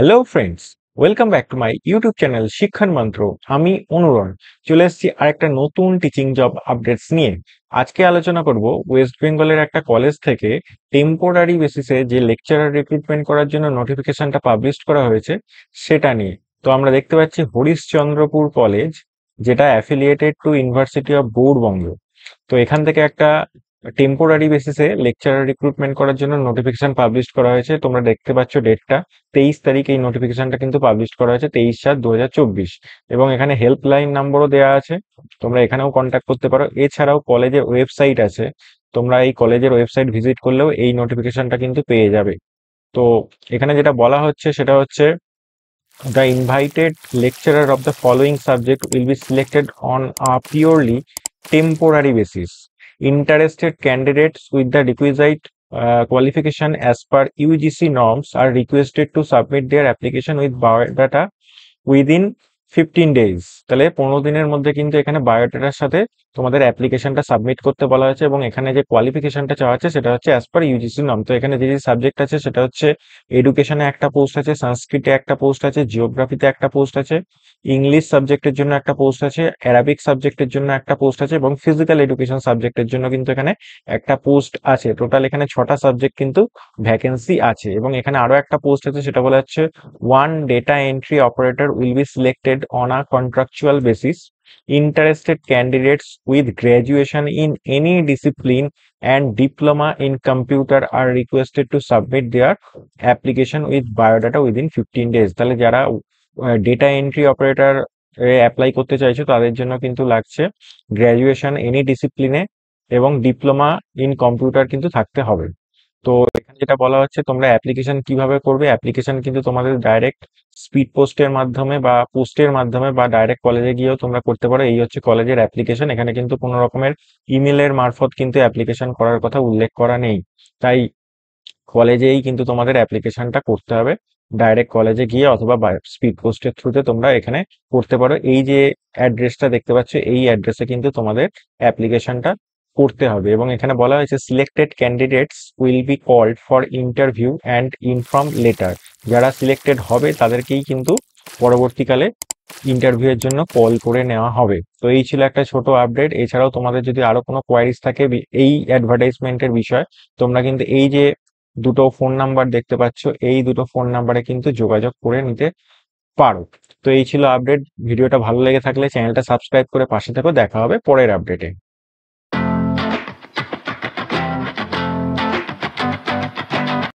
Hello friends welcome back to my YouTube channel শিক্ষার মন্ত্র আমি অনুরণ চলে এসেছি আরেকটা নতুন টিচিং জব আপডেটস নিয়ে আজকে আলোচনা করব ওয়েস্ট বেঙ্গলের একটা কলেজ থেকে টেম্পোরারি বেসিসে যে লেকচারার রিক্রুটমেন্ট করার জন্য নোটিফিকেশনটা পাবলিশ করা হয়েছে সেটা নিয়ে তো আমরা দেখতে পাচ্ছি হরিশচন্দ্রপুর কলেজ যেটা affiliated to university of Gour Banga তো এখান থেকে একটা টেম্পোরারি বেসিসে লেকচারার রিক্রুটমেন্ট করার জন্য নোটিফিকেশন পাবলিশ করা হয়েছে তোমরা দেখতে পাচ্ছ ডেটটা তেইশ তারিখ এই নোটিফিকেশনটা কিন্তু পাবলিশ করা হয়েছে তেইশ সাত দু এবং এখানে হেল্পলাইন নাম্বারও দেওয়া আছে তোমরা এখানেও কন্ট্যাক্ট করতে পারো এছাড়াও কলেজের ওয়েবসাইট আছে তোমরা এই কলেজের ওয়েবসাইট ভিজিট করলেও এই নোটিফিকেশনটা কিন্তু পেয়ে যাবে তো এখানে যেটা বলা হচ্ছে সেটা হচ্ছে the invited lecturer of the following subject will be selected on a purely temporary basis Interested candidates with the requisite uh, qualification as per UGC norms are requested to submit their application with biodata within fifteen days তাহলে পনেরো দিনের মধ্যে কিন্তু এখানে বায়োডাটার সাথে তোমাদের অ্যাপ্লিকেশনটা submit করতে বলা হয়েছে এবং এখানে যে কোয়ালিফিকেশনটা চাওয়া হচ্ছে সেটা হচ্ছে অ্যাজ পার ইউজিসি নাম তো এখানে যে যে সাবজেক্ট আছে সেটা হচ্ছে এডুকেশনে একটা পোস্ট আছে সংস্কৃতে একটা পোস্ট আছে জিওগ্রাফিতে একটা পোস্ট আছে ইংলিশ সাবজেক্টের জন্য একটা পোস্ট আছে অ্যারাবিক সাবজেক্টের জন্য একটা পোস্ট আছে এবং ফিজিক্যাল এডুকেশন সাবজেক্টের জন্য কিন্তু এখানে একটা পোস্ট আছে টোটাল এখানে ছটা সাবজেক্ট কিন্তু ভ্যাকেন্সি আছে এবং এখানে আরো একটা পোস্ট আছে সেটা বলা হচ্ছে one data entry operator will be selected provided on a contractual basis. Interested candidates with graduation in any discipline and diploma in computer are requested to submit their application with biodata within 15 days. তাহলে যারা data entry operator apply করতে চাইছো তাদের জন্য কিন্তু লাগছে graduation any ডিসিপ্লিনে এবং diploma in computer কিন্তু থাকতে হবে তো এখানে যেটা বলা হচ্ছে তোমরা অ্যাপ্লিকেশন কিভাবে করবে অ্যাপ্লিকেশন কিন্তু তোমাদের ডাইরেক্ট স্পিড পোস্টের মাধ্যমে বা পোস্টের মাধ্যমে বা ডাইরেক্ট কলেজে গিয়েও তোমরা করতে পারো এই হচ্ছে কলেজের অ্যাপ্লিকেশন এখানে কিন্তু কোনো রকমের ইমেলের মারফত কিন্তু অ্যাপ্লিকেশন করার কথা উল্লেখ করা নেই তাই কলেজেই কিন্তু তোমাদের অ্যাপ্লিকেশনটা করতে হবে ডাইরেক্ট কলেজে গিয়ে অথবা স্পিড পোস্টের থ্রুতে তোমরা এখানে করতে পারো এই যে অ্যাড্রেসটা দেখতে পাচ্ছ এই অ্যাড্রেসে কিন্তু তোমাদের অ্যাপ্লিকেশনটা করতে হবে এবং এখানে বলা হয়েছে selected candidates will be called for interview and inform letter যারা সিলেক্টেড হবে তাদেরকেই কিন্তু পরবর্তীকালে ইন্টারভিউয়ের জন্য কল করে নেওয়া হবে তো এই ছিল একটা ছোট আপডেট এছাড়াও তোমাদের যদি আরো কোনো কোয়ারিজ থাকে এই অ্যাডভার্টাইজমেন্টের বিষয়ে তোমরা কিন্তু এই যে দুটো ফোন নাম্বার দেখতে পাচ্ছ এই দুটো ফোন নাম্বারে কিন্তু যোগাযোগ করে নিতে পারো তো এই ছিল আপডেট ভিডিওটা ভালো লেগে থাকলে চ্যানেলটা সাবস্ক্রাইব করে পাশে থেকে দেখা হবে পরের আপডেটে